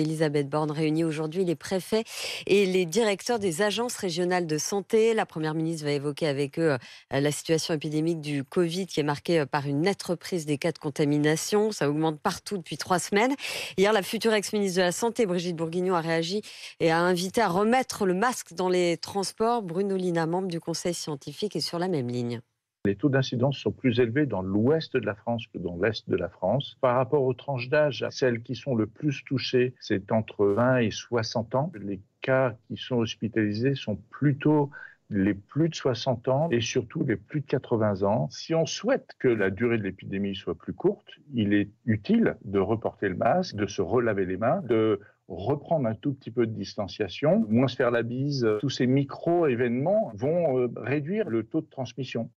Elisabeth Borne réunit aujourd'hui les préfets et les directeurs des agences régionales de santé. La Première ministre va évoquer avec eux euh, la situation épidémique du Covid qui est marquée euh, par une nette reprise des cas de contamination. Ça augmente partout depuis trois semaines. Hier, la future ex-ministre de la Santé, Brigitte Bourguignon, a réagi et a invité à remettre le masque dans les transports. Bruno Lina, membre du conseil scientifique, est sur la même ligne. Les taux d'incidence sont plus élevés dans l'ouest de la France que dans l'est de la France. Par rapport aux tranches d'âge, celles qui sont le plus touchées, c'est entre 20 et 60 ans. Les cas qui sont hospitalisés sont plutôt les plus de 60 ans et surtout les plus de 80 ans. Si on souhaite que la durée de l'épidémie soit plus courte, il est utile de reporter le masque, de se relaver les mains, de reprendre un tout petit peu de distanciation, moins se faire la bise. Tous ces micro-événements vont euh, réduire le taux de transmission.